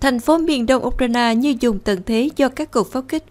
thành phố miền đông Ukraine như dùng tận thế do các cuộc pháo kích.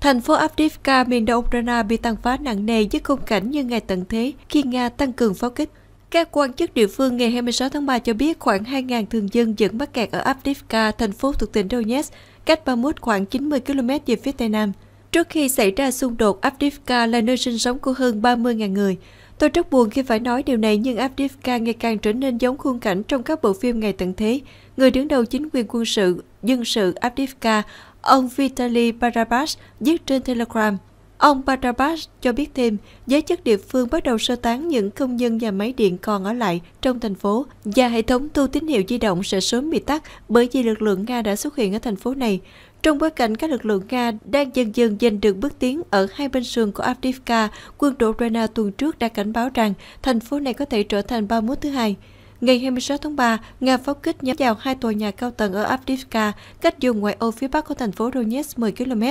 Thành phố Avdiivka miền đông Ukraine bị tàn phá nặng nề với khung cảnh như ngày tận thế khi Nga tăng cường pháo kích. Các quan chức địa phương ngày 26 tháng 3 cho biết khoảng 2.000 thường dân vẫn mắc kẹt ở Avdiivka, thành phố thuộc tỉnh Donetsk, cách Bakhmut khoảng 90 km về phía Tây Nam. Trước khi xảy ra xung đột, Avdiivka là nơi sinh sống của hơn 30.000 người. Tôi rất buồn khi phải nói điều này nhưng Avdiivka ngày càng trở nên giống khung cảnh trong các bộ phim ngày tận thế. Người đứng đầu chính quyền quân sự, dân sự Avdiivka, ông Vitaly Barabas, viết trên Telegram. Ông Barabas cho biết thêm, giới chức địa phương bắt đầu sơ tán những công nhân nhà máy điện còn ở lại trong thành phố và hệ thống thu tín hiệu di động sẽ sớm bị tắt bởi vì lực lượng Nga đã xuất hiện ở thành phố này. Trong bối cảnh các lực lượng Nga đang dần dần giành được bước tiến ở hai bên sườn của Avdiivka, quân đội Ukraine tuần trước đã cảnh báo rằng thành phố này có thể trở thành ba mút thứ hai. Ngày 26 tháng 3, Nga pháo kích nhắm vào hai tòa nhà cao tầng ở Avdiivka, cách vùng ngoại ô phía bắc của thành phố Donetsk 10 km,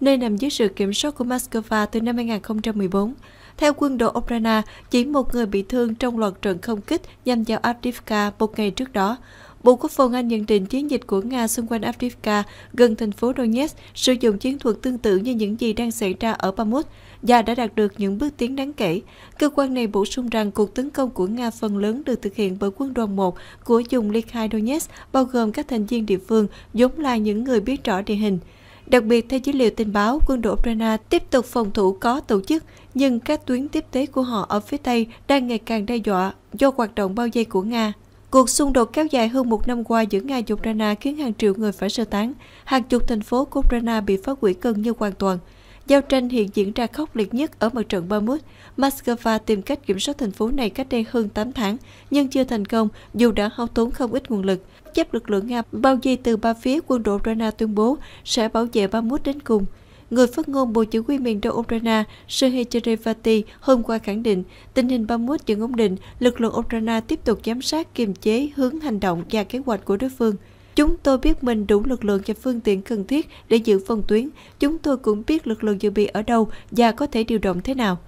nơi nằm dưới sự kiểm soát của Moscow từ năm 2014. Theo quân đội Ukraine, chỉ một người bị thương trong loạt trận không kích nhằm vào Avdiivka một ngày trước đó. Bộ Quốc phòng Anh nhận định chiến dịch của Nga xung quanh Avdiivka gần thành phố Donetsk sử dụng chiến thuật tương tự như những gì đang xảy ra ở Bakhmut và đã đạt được những bước tiến đáng kể. Cơ quan này bổ sung rằng cuộc tấn công của Nga phần lớn được thực hiện bởi quân đoàn 1 của vùng Liệt hai Donetsk, bao gồm các thành viên địa phương, giống là những người biết rõ địa hình. Đặc biệt, theo dữ liệu tình báo, quân đội Ukraine tiếp tục phòng thủ có tổ chức, nhưng các tuyến tiếp tế của họ ở phía Tây đang ngày càng đe dọa do hoạt động bao vây của Nga. Cuộc xung đột kéo dài hơn một năm qua giữa Nga và Ukraine khiến hàng triệu người phải sơ tán. Hàng chục thành phố của Ukraine bị phá hủy gần như hoàn toàn. Giao tranh hiện diễn ra khốc liệt nhất ở mặt trận Bakhmut. Moscow tìm cách kiểm soát thành phố này cách đây hơn 8 tháng, nhưng chưa thành công dù đã hao tốn không ít nguồn lực. Chấp lực lượng Nga bao vây từ ba phía quân đội Ukraine tuyên bố sẽ bảo vệ Bakhmut đến cùng. Người phát ngôn Bộ Chỉ huy miền đông Ukraine Sergei Cherevati hôm qua khẳng định tình hình Bakhmut vẫn ổn định, lực lượng Ukraine tiếp tục giám sát, kiềm chế hướng hành động và kế hoạch của đối phương. Chúng tôi biết mình đủ lực lượng và phương tiện cần thiết để giữ phòng tuyến. Chúng tôi cũng biết lực lượng dự bị ở đâu và có thể điều động thế nào.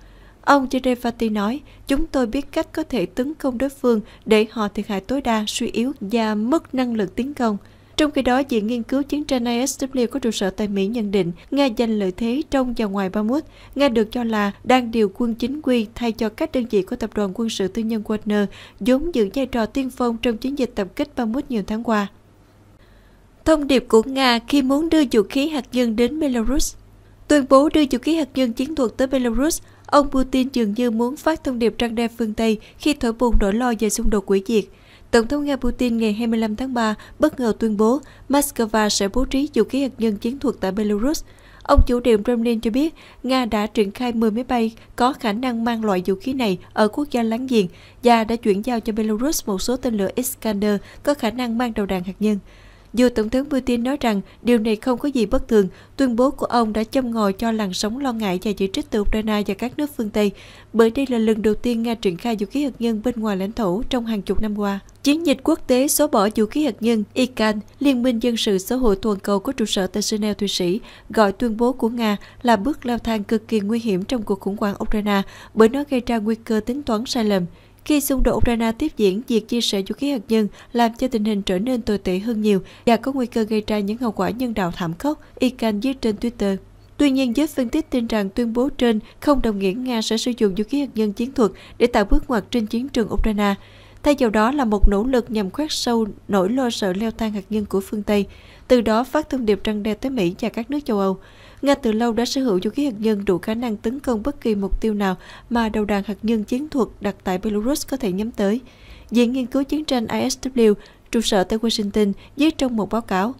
Ông Cherevati nói, chúng tôi biết cách có thể tấn công đối phương để họ thiệt hại tối đa, suy yếu và mất năng lực tiến công. Trong khi đó, Viện Nghiên cứu Chiến tranh ISW có trụ sở tại Mỹ nhận định Nga giành lợi thế trong và ngoài Bakhmut. Nga được cho là đang điều quân chính quy thay cho các đơn vị của tập đoàn quân sự tư nhân Wagner, vốn giữ vai trò tiên phong trong chiến dịch tập kích Bakhmut nhiều tháng qua. Thông điệp của Nga khi muốn đưa vũ khí hạt nhân đến Belarus Tuyên bố đưa vũ khí hạt nhân chiến thuật tới Belarus, ông Putin dường như muốn phát thông điệp trang đe phương Tây khi thổi bùng nỗi lo về xung đột quỷ diệt – Tổng thống Nga Putin ngày 25 tháng 3 bất ngờ tuyên bố Moscow sẽ bố trí vũ khí hạt nhân chiến thuật tại Belarus. Ông chủ điện Kremlin cho biết Nga đã triển khai 10 máy bay có khả năng mang loại vũ khí này ở quốc gia láng giềng và đã chuyển giao cho Belarus một số tên lửa Iskander có khả năng mang đầu đạn hạt nhân. Dù Tổng thống Putin nói rằng điều này không có gì bất thường, tuyên bố của ông đã châm ngòi cho làn sóng lo ngại và chỉ trích từ Ukraine và các nước phương Tây, bởi đây là lần đầu tiên Nga triển khai vũ khí hạt nhân bên ngoài lãnh thổ trong hàng chục năm qua. Chiến dịch quốc tế xóa bỏ vũ khí hạt nhân ICAN, Liên minh dân sự xã hội toàn cầu có trụ sở tại Geneva, Thụy Sĩ, gọi tuyên bố của Nga là bước leo thang cực kỳ nguy hiểm trong cuộc khủng hoảng Ukraine bởi nó gây ra nguy cơ tính toán sai lầm. Khi xung đột Ukraine tiếp diễn, việc chia sẻ vũ khí hạt nhân làm cho tình hình trở nên tồi tệ hơn nhiều và có nguy cơ gây ra những hậu quả nhân đạo thảm khốc, Ican viết trên Twitter. Tuy nhiên, giới phân tích tin rằng tuyên bố trên không đồng nghĩa Nga sẽ sử dụng vũ khí hạt nhân chiến thuật để tạo bước ngoặt trên chiến trường Ukraine. Thay vào đó là một nỗ lực nhằm khoét sâu nỗi lo sợ leo thang hạt nhân của phương Tây, từ đó phát thông điệp răng đe tới Mỹ và các nước châu Âu. Nga từ lâu đã sở hữu vũ khí hạt nhân đủ khả năng tấn công bất kỳ mục tiêu nào mà đầu đàn hạt nhân chiến thuật đặt tại Belarus có thể nhắm tới. Viện Nghiên cứu Chiến tranh ISW, trụ sở tại Washington, viết trong một báo cáo.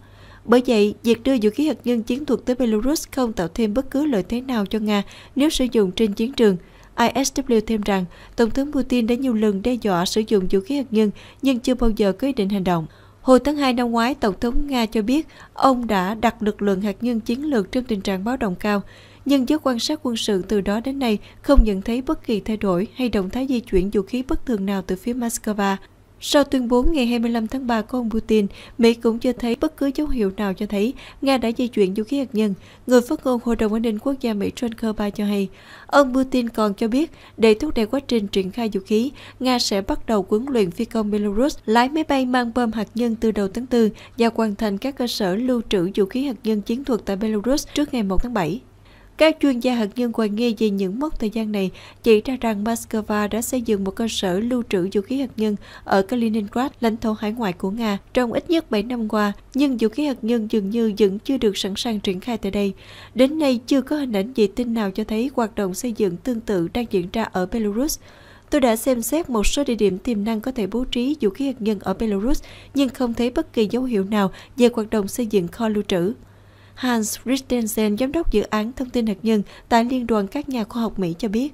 Bởi vậy, việc đưa vũ khí hạt nhân chiến thuật tới Belarus không tạo thêm bất cứ lợi thế nào cho Nga nếu sử dụng trên chiến trường – ISW thêm rằng, Tổng thống Putin đã nhiều lần đe dọa sử dụng vũ khí hạt nhân nhưng chưa bao giờ có ý định hành động. Hồi tháng 2 năm ngoái, Tổng thống Nga cho biết ông đã đặt lực lượng hạt nhân chiến lược trong tình trạng báo động cao, nhưng giới quan sát quân sự từ đó đến nay không nhận thấy bất kỳ thay đổi hay động thái di chuyển vũ khí bất thường nào từ phía Moscow. Sau tuyên bố ngày 25 tháng 3 của ông Putin, Mỹ cũng chưa thấy bất cứ dấu hiệu nào cho thấy Nga đã di chuyển vũ khí hạt nhân. Người phát ngôn Hội đồng An ninh Quốc gia Mỹ John Kirby cho hay, ông Putin còn cho biết để thúc đẩy quá trình triển khai vũ khí, Nga sẽ bắt đầu huấn luyện phi công Belarus lái máy bay mang bom hạt nhân từ đầu tháng 4 và hoàn thành các cơ sở lưu trữ vũ khí hạt nhân chiến thuật tại Belarus trước ngày 1 tháng 7. Các chuyên gia hạt nhân hoài nghi về những mốc thời gian này chỉ ra rằng Moscow đã xây dựng một cơ sở lưu trữ vũ khí hạt nhân ở Kaliningrad, lãnh thổ hải ngoại của Nga, trong ít nhất 7 năm qua, nhưng vũ khí hạt nhân dường như vẫn chưa được sẵn sàng triển khai tại đây. Đến nay, chưa có hình ảnh vệ tinh nào cho thấy hoạt động xây dựng tương tự đang diễn ra ở Belarus. Tôi đã xem xét một số địa điểm tiềm năng có thể bố trí vũ khí hạt nhân ở Belarus, nhưng không thấy bất kỳ dấu hiệu nào về hoạt động xây dựng kho lưu trữ. Hans Christensen, giám đốc dự án thông tin hạt nhân tại Liên đoàn các nhà khoa học Mỹ cho biết,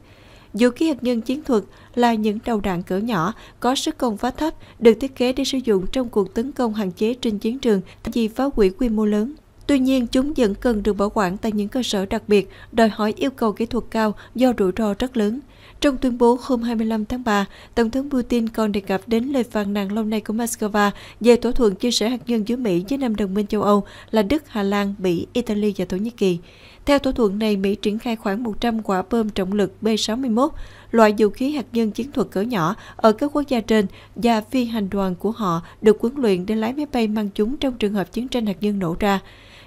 vũ khí hạt nhân chiến thuật là những đầu đạn cỡ nhỏ có sức công phá thấp được thiết kế để sử dụng trong cuộc tấn công hạn chế trên chiến trường thay vì phá hủy quy mô lớn. Tuy nhiên, chúng vẫn cần được bảo quản tại những cơ sở đặc biệt, đòi hỏi yêu cầu kỹ thuật cao do rủi ro rất lớn. Trong tuyên bố hôm 25 tháng 3, Tổng thống Putin còn đề cập đến lời phàn nàn lâu nay của Moscow về thỏa thuận chia sẻ hạt nhân giữa Mỹ với năm đồng minh châu Âu là Đức, Hà Lan, Bỉ, Italy và Thổ Nhĩ Kỳ. Theo thỏa thuận này, Mỹ triển khai khoảng 100 quả bom trọng lực B-61, loại vũ khí hạt nhân chiến thuật cỡ nhỏ ở các quốc gia trên và phi hành đoàn của họ được huấn luyện để lái máy bay mang chúng trong trường hợp chiến tranh hạt nhân nổ ra.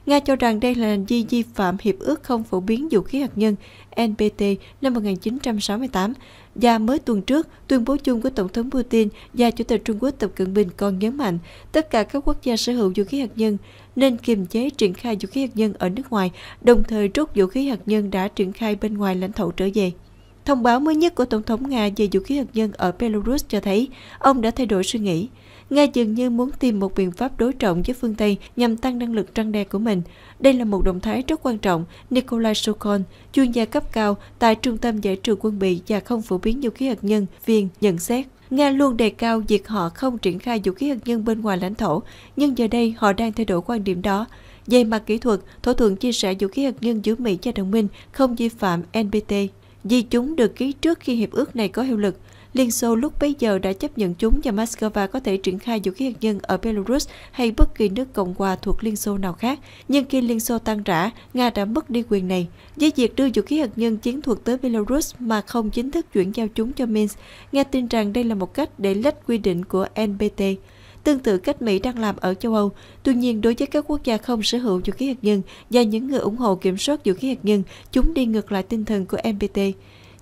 Nga cho rằng đây là hành vi vi phạm Hiệp ước không phổ biến vũ khí hạt nhân NPT năm 1968 và mới tuần trước, tuyên bố chung của Tổng thống Putin và Chủ tịch Trung Quốc Tập Cận Bình còn nhấn mạnh tất cả các quốc gia sở hữu vũ khí hạt nhân nên kiềm chế triển khai vũ khí hạt nhân ở nước ngoài, đồng thời rút vũ khí hạt nhân đã triển khai bên ngoài lãnh thổ trở về. Thông báo mới nhất của Tổng thống Nga về vũ khí hạt nhân ở Belarus cho thấy ông đã thay đổi suy nghĩ. Nga dường như muốn tìm một biện pháp đối trọng với phương Tây nhằm tăng năng lực trăng đe của mình. Đây là một động thái rất quan trọng, Nikolai Sokol, chuyên gia cấp cao tại Trung tâm Giải trừ quân bị và không phổ biến vũ khí hạt nhân, viên, nhận xét. Nga luôn đề cao việc họ không triển khai vũ khí hạt nhân bên ngoài lãnh thổ, nhưng giờ đây họ đang thay đổi quan điểm đó. Về mặt kỹ thuật, thỏa thuận chia sẻ vũ khí hạt nhân giữa Mỹ và đồng minh không vi phạm NPT, vì chúng được ký trước khi hiệp ước này có hiệu lực. Liên Xô lúc bấy giờ đã chấp nhận chúng và Moscow có thể triển khai vũ khí hạt nhân ở Belarus hay bất kỳ nước Cộng hòa thuộc Liên Xô nào khác. Nhưng khi Liên Xô tan rã, Nga đã mất đi quyền này. Với việc đưa vũ khí hạt nhân chiến thuật tới Belarus mà không chính thức chuyển giao chúng cho Minsk, Nga tin rằng đây là một cách để lách quy định của NPT tương tự cách Mỹ đang làm ở châu Âu. Tuy nhiên, đối với các quốc gia không sở hữu vũ khí hạt nhân và những người ủng hộ kiểm soát vũ khí hạt nhân, chúng đi ngược lại tinh thần của NPT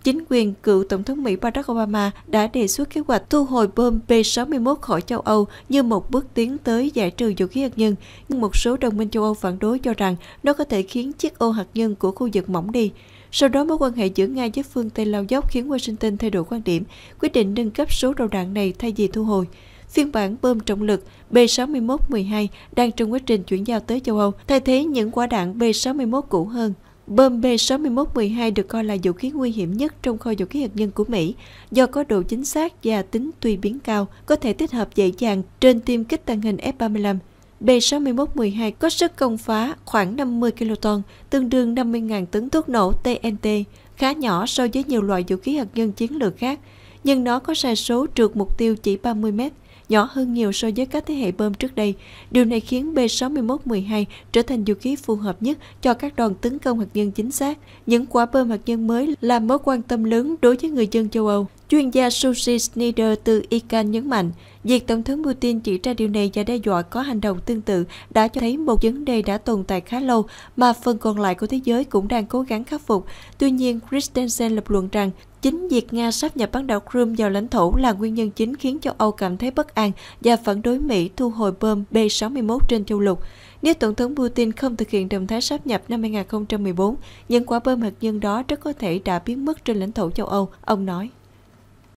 chính quyền cựu Tổng thống Mỹ Barack Obama đã đề xuất kế hoạch thu hồi bom B-61 khỏi châu Âu như một bước tiến tới giải trừ vũ khí hạt nhân, nhưng một số đồng minh châu Âu phản đối cho rằng nó có thể khiến chiếc ô hạt nhân của khu vực mỏng đi. Sau đó, mối quan hệ giữa Nga với phương Tây lao dốc khiến Washington thay đổi quan điểm, quyết định nâng cấp số đầu đạn này thay vì thu hồi. Phiên bản bơm trọng lực B-61-12 đang trong quá trình chuyển giao tới châu Âu, thay thế những quả đạn B-61 cũ hơn. Bom b 61 12 được coi là vũ khí nguy hiểm nhất trong kho vũ khí hạt nhân của Mỹ do có độ chính xác và tính tùy biến cao, có thể tích hợp dễ dàng trên tiêm kích tàng hình F-35. b B-61-12 có sức công phá khoảng 50 kiloton, tương đương 50.000 tấn thuốc nổ TNT, khá nhỏ so với nhiều loại vũ khí hạt nhân chiến lược khác, nhưng nó có sai số trượt mục tiêu chỉ 30 mét, nhỏ hơn nhiều so với các thế hệ bơm trước đây. Điều này khiến B6112 trở thành vũ khí phù hợp nhất cho các đòn tấn công hạt nhân chính xác. Những quả bơm hạt nhân mới là mối quan tâm lớn đối với người dân châu Âu. Chuyên gia Susie Snyder từ ICANN nhấn mạnh, việc Tổng thống Putin chỉ ra điều này và đe dọa có hành động tương tự đã cho thấy một vấn đề đã tồn tại khá lâu mà phần còn lại của thế giới cũng đang cố gắng khắc phục. Tuy nhiên, Christensen lập luận rằng chính việc Nga sáp nhập bán đảo Crimea vào lãnh thổ là nguyên nhân chính khiến châu Âu cảm thấy bất an và phản đối Mỹ thu hồi bom B-61 trên châu lục. Nếu Tổng thống Putin không thực hiện động thái sáp nhập năm 2014, những quả bom hạt nhân đó rất có thể đã biến mất trên lãnh thổ châu Âu, ông nói.